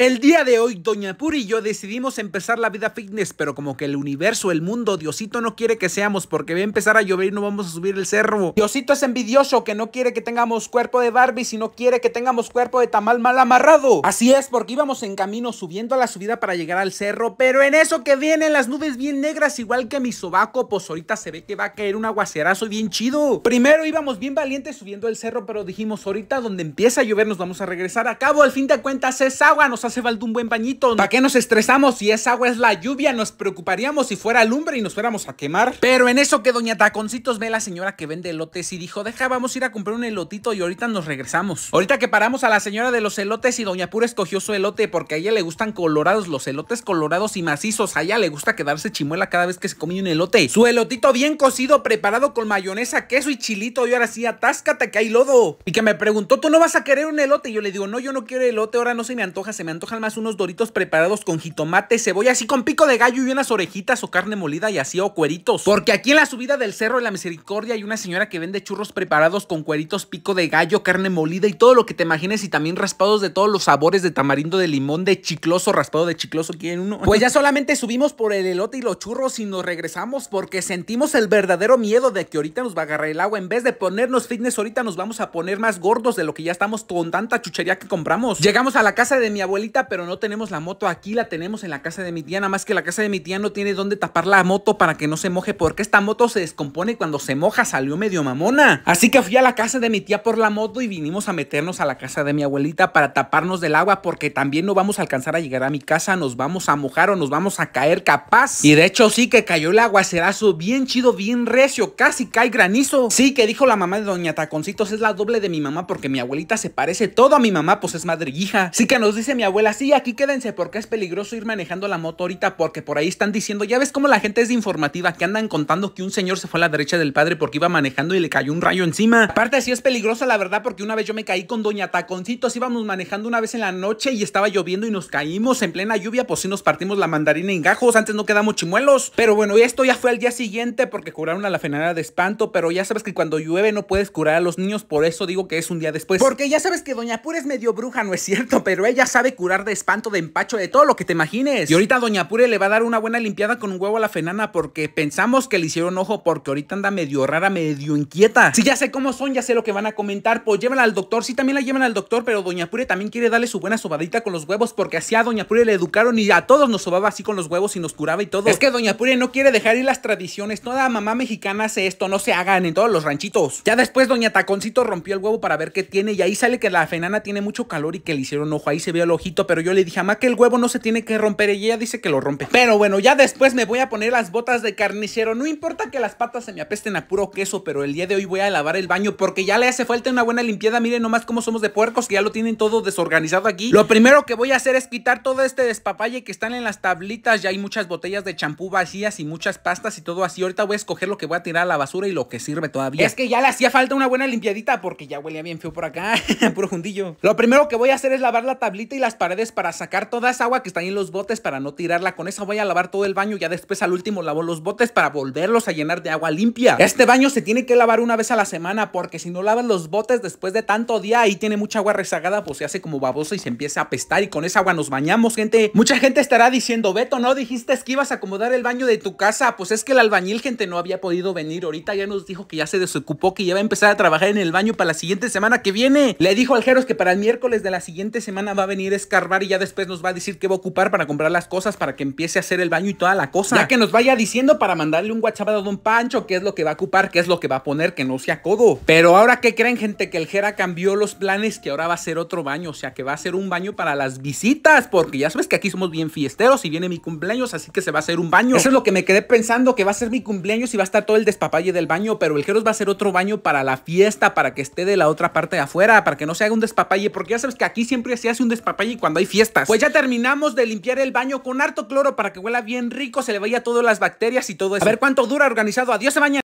El día de hoy, Doña Puri y yo decidimos empezar la vida fitness, pero como que el universo, el mundo, Diosito no quiere que seamos porque va a empezar a llover y no vamos a subir el cerro. Diosito es envidioso que no quiere que tengamos cuerpo de Barbie, sino quiere que tengamos cuerpo de tamal mal amarrado. Así es, porque íbamos en camino subiendo a la subida para llegar al cerro, pero en eso que vienen las nubes bien negras, igual que mi sobaco, pues ahorita se ve que va a caer un aguacerazo bien chido. Primero íbamos bien valientes subiendo el cerro, pero dijimos ahorita donde empieza a llover nos vamos a regresar a cabo. Al fin de cuentas es agua, nos hace falta un buen bañito. ¿Para qué nos estresamos si esa agua es la lluvia? Nos preocuparíamos si fuera lumbre y nos fuéramos a quemar. Pero en eso que Doña Taconcitos ve a la señora que vende elotes y dijo, deja, vamos a ir a comprar un elotito y ahorita nos regresamos. Ahorita que paramos a la señora de los elotes y Doña Pura escogió su elote porque a ella le gustan colorados, los elotes colorados y macizos. A ella le gusta quedarse chimuela cada vez que se come un elote. Su elotito bien cocido, preparado con mayonesa, queso y chilito. Y ahora sí, atáscate que hay lodo. Y que me preguntó, ¿tú no vas a querer un elote? Y yo le digo, no, yo no quiero elote, ahora no se me antoja, se me antoja antojan más unos doritos preparados con jitomate, cebolla, así con pico de gallo y unas orejitas o carne molida y así o cueritos. Porque aquí en la subida del Cerro de la Misericordia hay una señora que vende churros preparados con cueritos, pico de gallo, carne molida y todo lo que te imagines y también raspados de todos los sabores de tamarindo, de limón, de chicloso, raspado de chicloso, ¿quieren uno? Pues ya solamente subimos por el elote y los churros y nos regresamos porque sentimos el verdadero miedo de que ahorita nos va a agarrar el agua. En vez de ponernos fitness, ahorita nos vamos a poner más gordos de lo que ya estamos con tanta chuchería que compramos. Llegamos a la casa de mi abuela pero no tenemos la moto aquí, la tenemos en la casa de mi tía, nada más que la casa de mi tía no tiene dónde tapar la moto para que no se moje, porque esta moto se descompone cuando se moja salió medio mamona. Así que fui a la casa de mi tía por la moto y vinimos a meternos a la casa de mi abuelita para taparnos del agua, porque también no vamos a alcanzar a llegar a mi casa, nos vamos a mojar o nos vamos a caer capaz. Y de hecho sí que cayó el aguacerazo bien chido, bien recio, casi cae granizo. Sí que dijo la mamá de doña Taconcitos, es la doble de mi mamá porque mi abuelita se parece todo a mi mamá, pues es madre hija. Sí que nos dice mi abuelita abuela, sí, aquí quédense porque es peligroso ir manejando la moto ahorita porque por ahí están diciendo, ya ves cómo la gente es informativa, que andan contando que un señor se fue a la derecha del padre porque iba manejando y le cayó un rayo encima. Aparte sí es peligrosa la verdad porque una vez yo me caí con doña Taconcitos, íbamos manejando una vez en la noche y estaba lloviendo y nos caímos en plena lluvia, pues sí nos partimos la mandarina en gajos, antes no quedamos chimuelos. Pero bueno, esto ya fue al día siguiente porque curaron a la fenera de espanto, pero ya sabes que cuando llueve no puedes curar a los niños, por eso digo que es un día después. Porque ya sabes que doña Pura es medio bruja, no es cierto, pero ella sabe curar de espanto, de empacho, de todo lo que te imagines. Y ahorita Doña Pure le va a dar una buena limpiada con un huevo a la fenana porque pensamos que le hicieron ojo porque ahorita anda medio rara, medio inquieta. Si ya sé cómo son, ya sé lo que van a comentar, pues llévala al doctor. Si también la llevan al doctor, pero Doña Pure también quiere darle su buena sobadita con los huevos porque así a Doña Pure le educaron y a todos nos sobaba así con los huevos y nos curaba y todo. Es que Doña Pure no quiere dejar ir las tradiciones. Toda mamá mexicana hace esto, no se hagan en todos los ranchitos. Ya después Doña Taconcito rompió el huevo para ver qué tiene y ahí sale que la fenana tiene mucho calor y que le hicieron ojo. Ahí se ve el ojito pero yo le dije a ma que el huevo no se tiene que romper y ella dice que lo rompe. Pero bueno, ya después me voy a poner las botas de carnicero. No importa que las patas se me apesten a puro queso, pero el día de hoy voy a lavar el baño porque ya le hace falta una buena limpiada. Miren nomás cómo somos de puercos que ya lo tienen todo desorganizado aquí. Lo primero que voy a hacer es quitar todo este despapalle que están en las tablitas. Ya hay muchas botellas de champú vacías y muchas pastas y todo así. Ahorita voy a escoger lo que voy a tirar a la basura y lo que sirve todavía. Es que ya le hacía falta una buena limpiadita porque ya Huele bien feo por acá. puro jundillo. Lo primero que voy a hacer es lavar la tablita y las paredes para sacar toda esa agua que está en los botes para no tirarla. Con esa voy a lavar todo el baño. Ya después al último lavo los botes para volverlos a llenar de agua limpia. Este baño se tiene que lavar una vez a la semana porque si no lavas los botes después de tanto día y tiene mucha agua rezagada, pues se hace como babosa y se empieza a pestar y con esa agua nos bañamos, gente. Mucha gente estará diciendo, Beto, ¿no dijiste que ibas a acomodar el baño de tu casa? Pues es que el albañil, gente, no había podido venir. Ahorita ya nos dijo que ya se desocupó, que ya va a empezar a trabajar en el baño para la siguiente semana que viene. Le dijo al Jeros que para el miércoles de la siguiente semana va a venir escarbar y ya después nos va a decir qué va a ocupar para comprar las cosas, para que empiece a hacer el baño y toda la cosa. Ya que nos vaya diciendo para mandarle un guachabado a Don Pancho qué es lo que va a ocupar, qué es lo que va a poner, que no sea codo. Pero ahora que creen, gente, que el Jera cambió los planes, que ahora va a ser otro baño, o sea, que va a ser un baño para las visitas, porque ya sabes que aquí somos bien fiesteros y viene mi cumpleaños, así que se va a hacer un baño. Eso es lo que me quedé pensando, que va a ser mi cumpleaños y va a estar todo el despapalle del baño, pero el Jeros va a ser otro baño para la fiesta, para que esté de la otra parte de afuera, para que no se haga un despapalle, porque ya sabes que aquí siempre se hace un despapalle cuando hay fiestas. Pues ya terminamos de limpiar el baño con harto cloro para que huela bien rico, se le vaya todas las bacterias y todo eso. A ver cuánto dura organizado. Adiós, se baña.